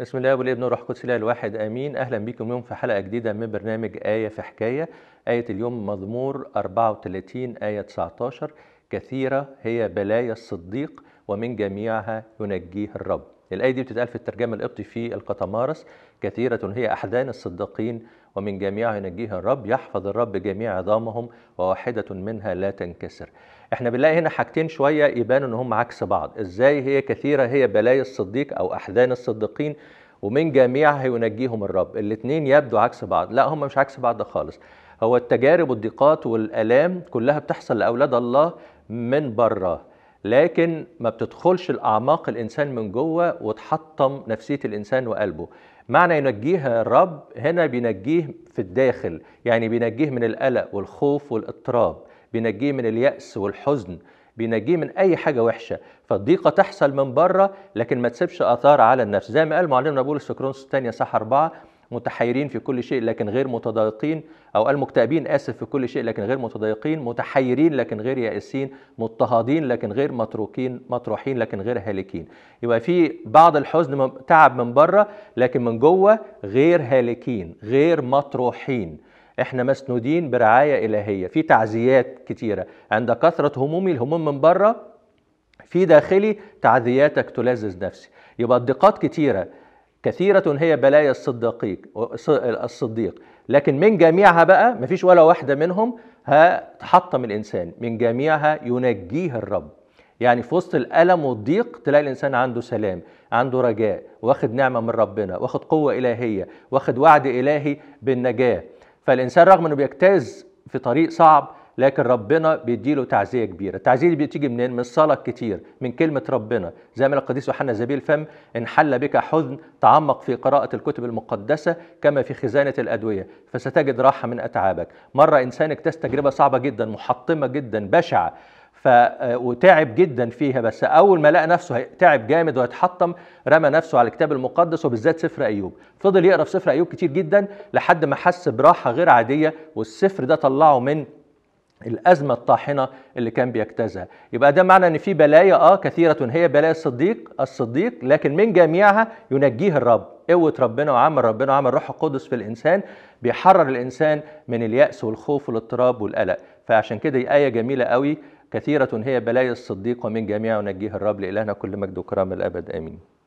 بسم الله والابن والروح القدس الواحد امين اهلا بكم اليوم في حلقه جديده من برنامج ايه في حكايه ايه اليوم مزمور 34 ايه 19 كثيره هي بلايا الصديق ومن جميعها ينجيه الرب الآية دي بتتقال في الترجمة القبطي في القطمارس كثيرة هي أحزان الصدقين ومن جميعها ينجيها الرب يحفظ الرب جميع عظامهم وواحدة منها لا تنكسر احنا بنلاقي هنا حاجتين شوية يبانوا ان هم عكس بعض ازاي هي كثيرة هي بلايا الصديق او احزان الصديقين ومن جميعها ينجيهم الرب الاثنين يبدو عكس بعض لا هم مش عكس بعض خالص هو التجارب والضيقات والالام كلها بتحصل لاولاد الله من بره لكن ما بتدخلش الأعماق الإنسان من جوه وتحطم نفسية الإنسان وقلبه معنى ينجيها الرب هنا بينجيه في الداخل يعني بينجيه من القلق والخوف والاضطراب بينجيه من اليأس والحزن بينجيه من اي حاجه وحشه فالضيقه تحصل من بره لكن ما تسيبش اثار على النفس زي ما قال معلمنا بولس في كرونس الثانيه صح اربعه متحيرين في كل شيء لكن غير متضايقين أو المكتئبين آسف في كل شيء لكن غير متضايقين متحيرين لكن غير يائسين مضطهدين لكن غير متروكين مطروحين لكن غير هالكين يبقى في بعض الحزن تعب من بره لكن من جوه غير هالكين غير مطروحين احنا مسنودين برعايه الهيه في تعزيات كتيره عند كثره همومي الهموم من بره في داخلي تعزياتك تلذذ نفسي يبقى الضيقات كتيره كثيرة هي بلايا الصديق الصديق لكن من جميعها بقى ما فيش ولا واحدة منهم تحطم الإنسان من جميعها ينجيه الرب يعني في وسط الألم والضيق تلاقي الإنسان عنده سلام عنده رجاء واخد نعمة من ربنا واخد قوة إلهية واخد وعد إلهي بالنجاة فالإنسان رغم أنه بيجتاز في طريق صعب لكن ربنا بيديله تعزيه كبيره التعزيه دي بتيجي منين من الصلاه كتير من كلمه ربنا زي ما القديس يوحنا زبيل فم ان حل بك حزن تعمق في قراءه الكتب المقدسه كما في خزانه الادويه فستجد راحه من اتعابك مره انسان اكتس تجربه صعبه جدا محطمه جدا بشعه ف وتعب جدا فيها بس اول ما لقى نفسه تعب جامد ويتحطم رمى نفسه على الكتاب المقدس وبالذات سفر ايوب فضل يقرا في سفر ايوب كتير جدا لحد ما حس براحه غير عاديه والسفر ده طلعه من الازمه الطاحنه اللي كان بيجتازها يبقى ده معنى ان في بلايا اه كثيره هي بلايا الصديق الصديق لكن من جميعها ينجيه الرب قوه ربنا وعمل ربنا وعمل روح القدس في الانسان بيحرر الانسان من الياس والخوف والاضطراب والقلق فعشان كده دي ايه جميله قوي كثيره هي بلايا الصديق ومن جميعها ينجيه الرب لالهنا كل مجد وكرامه الابد امين